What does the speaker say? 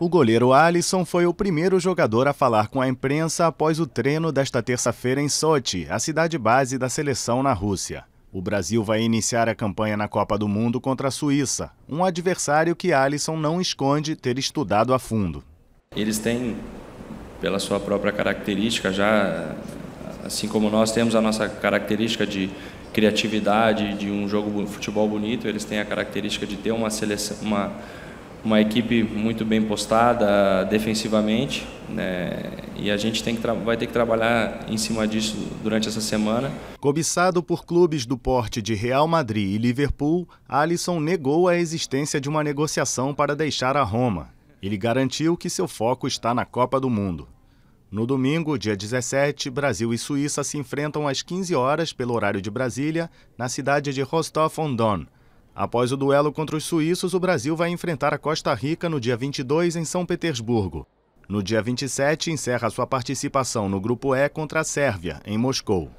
O goleiro Alisson foi o primeiro jogador a falar com a imprensa após o treino desta terça-feira em Sochi, a cidade base da seleção na Rússia. O Brasil vai iniciar a campanha na Copa do Mundo contra a Suíça, um adversário que Alisson não esconde ter estudado a fundo. Eles têm, pela sua própria característica, já assim como nós temos a nossa característica de criatividade, de um jogo de futebol bonito, eles têm a característica de ter uma seleção, uma uma equipe muito bem postada defensivamente né? e a gente tem que vai ter que trabalhar em cima disso durante essa semana. Cobiçado por clubes do porte de Real Madrid e Liverpool, Alisson negou a existência de uma negociação para deixar a Roma. Ele garantiu que seu foco está na Copa do Mundo. No domingo, dia 17, Brasil e Suíça se enfrentam às 15 horas pelo horário de Brasília, na cidade de Rostov-on-Don. Após o duelo contra os suíços, o Brasil vai enfrentar a Costa Rica no dia 22 em São Petersburgo. No dia 27, encerra sua participação no Grupo E contra a Sérvia, em Moscou.